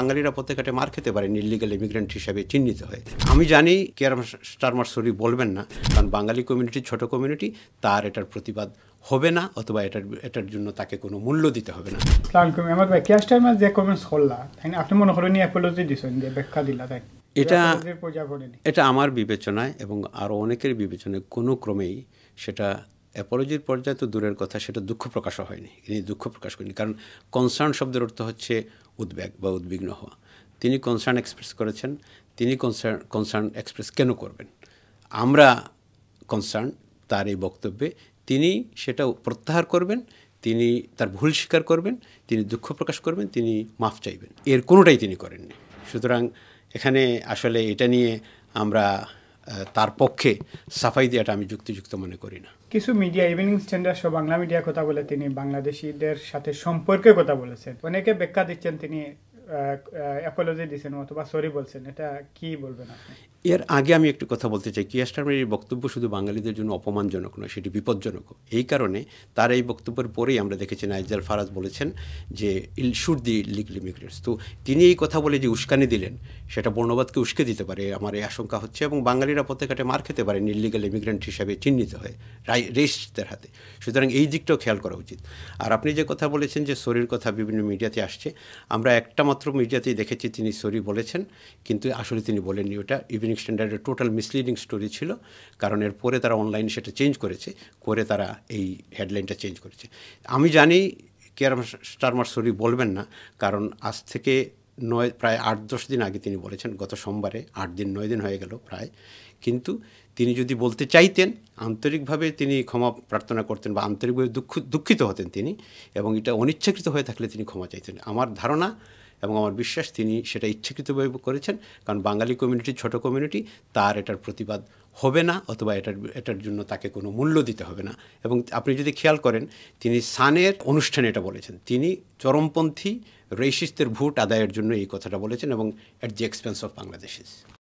বাঙালিরা পথে মার খেতে পারেন ইলিগাল ইমিগ্রেন্ট হিসাবে চিহ্নিত হয়ে আমি জানি কেয়ার স্টারমার সরি বলবেন না কারণ বাঙালি কমিউনিটি ছোট কমিউনিটি তার এটার প্রতিবাদ হবে না অথবা এটার এটার জন্য তাকে কোনো মূল্য দিতে হবে না আমার কেয়ার স্টারমার যে কমেন্টস করলা আপনি মনে করেন অ্যাপোলজি দিছেন যে ব্যাখ্যা দিলা তাই এটা এটা আমার বিবেচনায় এবং আরও অনেকের বিবেচনায় কোনো ক্রমেই সেটা অ্যাপোলজির পর্যায়ে তো দূরের কথা সেটা দুঃখ প্রকাশও হয়নি তিনি দুঃখ প্রকাশ করেনি কারণ কনসার্ন শব্দের অর্থ হচ্ছে উদ্বেগ বা উদ্বিগ্ন হওয়া তিনি কনসার্ন এক্সপ্রেস করেছেন তিনি কনসার্ন কনসার্ন এক্সপ্রেস কেন করবেন আমরা কনসার্ন তার এই বক্তব্যে তিনি সেটা প্রত্যাহার করবেন তিনি তার ভুল স্বীকার করবেন তিনি দুঃখ প্রকাশ করবেন তিনি মাফ চাইবেন এর কোনোটাই তিনি করেননি সুতরাং এখানে আসলে এটা নিয়ে আমরা তার পক্ষে সাফাই দেওয়াটা আমি যুক্তিযুক্ত মনে করি না কিছু মিডিয়া ইভিনিং স্ট্যান্ডার্ড সহ বাংলা মিডিয়া কথা বলে তিনি বাংলাদেশিদের সাথে সম্পর্কে কথা বলেছেন অনেকে ব্যাখ্যা দিচ্ছেন তিনি অ্যাপোলজি দিয়েছেন অথবা সরি বলছেন এটা কি বলবেন আপনি এর আগে আমি একটু কথা বলতে চাই কিয়াস্টারমের এই বক্তব্য শুধু বাঙালিদের জন্য অপমানজনক নয় সেটি বিপজ্জনক এই কারণে তার এই বক্তব্যের পরেই আমরা দেখেছি নাইজাল ফারাজ বলেছেন যে ইল শুড দি লিগল ইমিগ্রেন্টস তো তিনি এই কথা বলে যে উস্কানি দিলেন সেটা বর্ণবাদকে উস্কে দিতে পারে আমার এই আশঙ্কা হচ্ছে এবং বাঙালিরা পথে মার খেতে পারেন ইলিগাল ইমিগ্রেন্ট হিসাবে চিহ্নিত হয় রাই রেস্টদের হাতে সুতরাং এই দিকটাও খেয়াল করা উচিত আর আপনি যে কথা বলেছেন যে শরীর কথা বিভিন্ন মিডিয়াতে আসছে আমরা একটা মাত্র মাত্র মিডিয়াতেই দেখেছি তিনি সরি বলেছেন কিন্তু আসলে তিনি বলেননি ওটা ইভিনিং স্ট্যান্ডার্ডের টোটাল মিসলিডিং স্টোরি ছিল কারণ এর পরে তারা অনলাইনে সেটা চেঞ্জ করেছে করে তারা এই হেডলাইনটা চেঞ্জ করেছে আমি জানি কেয়ার স্টারমার সরি বলবেন না কারণ আজ থেকে নয় প্রায় আট দশ দিন আগে তিনি বলেছেন গত সোমবারে আট দিন নয় দিন হয়ে গেল প্রায় কিন্তু তিনি যদি বলতে চাইতেন আন্তরিকভাবে তিনি ক্ষমা প্রার্থনা করতেন বা আন্তরিকভাবে দুঃখ দুঃখিত হতেন তিনি এবং এটা অনিচ্ছাকৃত হয়ে থাকলে তিনি ক্ষমা চাইতেন আমার ধারণা এবং আমার বিশ্বাস তিনি সেটা ইচ্ছাকৃতভাবে করেছেন কারণ বাঙালি কমিউনিটি ছোট কমিউনিটি তার এটার প্রতিবাদ হবে না অথবা এটার এটার জন্য তাকে কোনো মূল্য দিতে হবে না এবং আপনি যদি খেয়াল করেন তিনি সানের অনুষ্ঠানে এটা বলেছেন তিনি চরমপন্থী রেশিস্তের ভোট আদায়ের জন্য এই কথাটা বলেছেন এবং অ্যাট দি এক্সপেন্স অফ বাংলাদেশিস